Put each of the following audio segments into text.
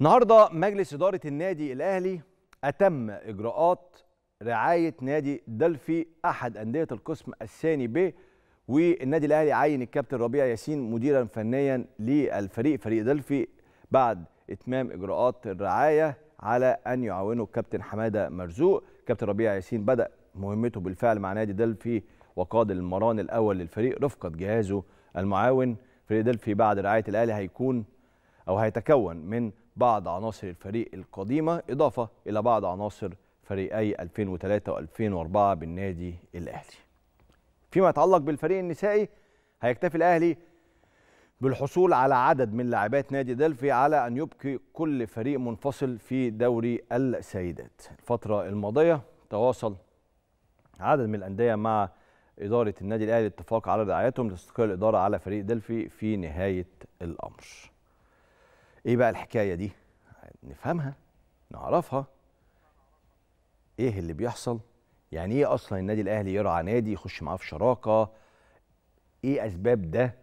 النهارده مجلس اداره النادي الاهلي اتم اجراءات رعايه نادي دلفي احد انديه القسم الثاني ب والنادي الاهلي عين الكابتن ربيع ياسين مديرا فنيا للفريق فريق دلفي بعد اتمام اجراءات الرعايه على ان يعاونه الكابتن حماده مرزوق كابتن ربيع ياسين بدا مهمته بالفعل مع نادي دلفي وقاد المران الاول للفريق رفقه جهازه المعاون فريق دلفي بعد رعايه الاهلي هيكون أو هيتكون من بعض عناصر الفريق القديمة إضافة إلى بعض عناصر فريقي 2003 و2004 بالنادي الأهلي فيما يتعلق بالفريق النسائي هيكتفي الأهلي بالحصول على عدد من لاعبات نادي دلفي على أن يبقي كل فريق منفصل في دوري السيدات الفترة الماضية تواصل عدد من الأندية مع إدارة النادي الأهلي اتفاق على رعايتهم لاستقرار الإدارة على فريق دلفي في نهاية الأمر ايه بقى الحكايه دي نفهمها نعرفها ايه اللي بيحصل يعني ايه اصلا النادي الاهلي يرعى نادي يخش معاه في شراكه ايه اسباب ده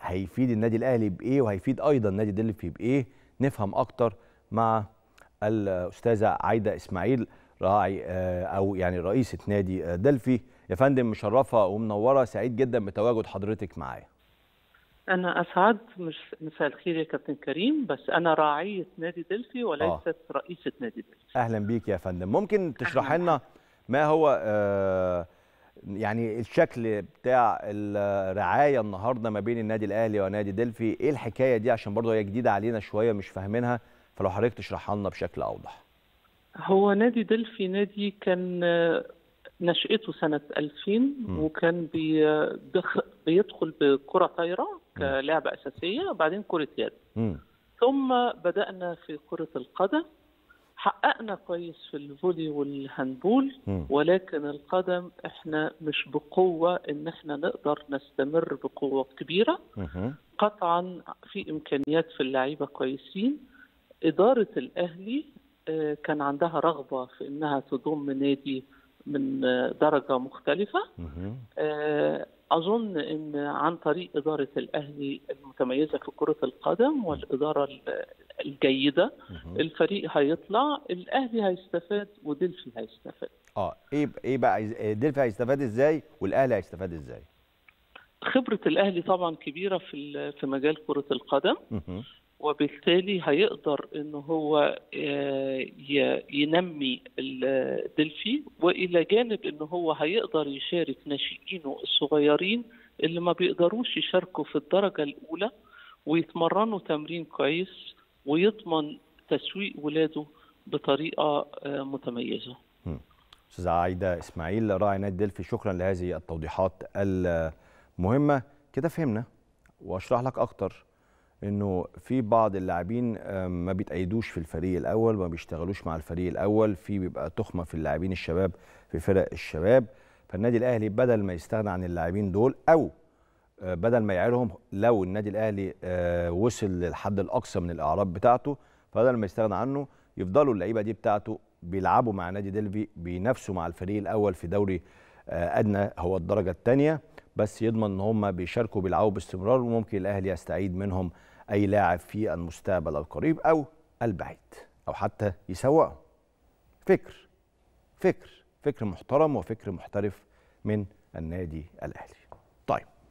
هيفيد النادي الاهلي بايه وهيفيد ايضا نادي دلفي بايه نفهم اكتر مع الاستاذه عايده اسماعيل راعي آه، او يعني رئيسه نادي آه، دلفي يا فندم مشرفه ومنوره سعيد جدا بتواجد حضرتك معايا أنا أسعد مش مساء الخير يا كابتن كريم بس أنا راعية نادي دلفي وليست آه. رئيسة نادي دلفي أهلا بيك يا فندم ممكن تشرح لنا ما هو آه يعني الشكل بتاع الرعاية النهاردة ما بين النادي الأهلي ونادي دلفي إيه الحكاية دي عشان برضه هي جديدة علينا شوية مش فاهمينها فلو حضرتك تشرحها لنا بشكل أوضح هو نادي دلفي نادي كان آه، نشأته سنة 2000 م. وكان آه، بيدخل بكرة طايرة كلعبه نعم. اساسيه وبعدين كره يد ثم بدانا في كره القدم حققنا كويس في الفولي والهاندبول ولكن القدم احنا مش بقوه ان احنا نقدر نستمر بقوه كبيره قطعا في امكانيات في اللعيبه كويسين اداره الاهلي آه، كان عندها رغبه في انها تضم نادي من آه، درجه مختلفه آه، اظن ان عن طريق اداره الاهلي المتميزه في كره القدم والاداره الجيده الفريق هيطلع الاهلي هيستفاد ودلفي هيستفاد اه ايه ايه بقى آه، دلفي هيستفاد ازاي والاهلي هيستفاد ازاي خبره الاهلي طبعا كبيره في في مجال كره القدم وبالتالي هيقدر ان هو آه، ينمي الدلفي والى جانب ان هو هيقدر يشارك ناشئينه الصغيرين اللي ما بيقدروش يشاركوا في الدرجه الاولى ويتمرنوا تمرين كويس ويضمن تسويق ولاده بطريقه آه، متميزه. استاذه عايده اسماعيل راعي نادي دلفي شكرا لهذه التوضيحات المهمه كده فهمنا واشرح لك اكتر انه في بعض اللاعبين ما بيتأيدوش في الفريق الاول ما بيشتغلوش مع الفريق الاول في بيبقى تخمه في اللاعبين الشباب في فرق الشباب فالنادي الاهلي بدل ما يستغنى عن اللاعبين دول او آه، بدل ما يعيرهم لو النادي الاهلي آه، وصل للحد الاقصى من الاعراب بتاعته فبدل ما يستغنى عنه يفضلوا اللعيبه دي بتاعته بيلعبوا مع نادي ديلفي بينافسوا مع الفريق الاول في دوري آه، ادنى هو الدرجه الثانيه بس يضمن ان هم بيشاركوا بيلعبوا باستمرار وممكن الاهلي يستعيد منهم اي لاعب في المستقبل القريب او البعيد او حتى يسوقه فكر فكر فكر محترم وفكر محترف من النادي الاهلي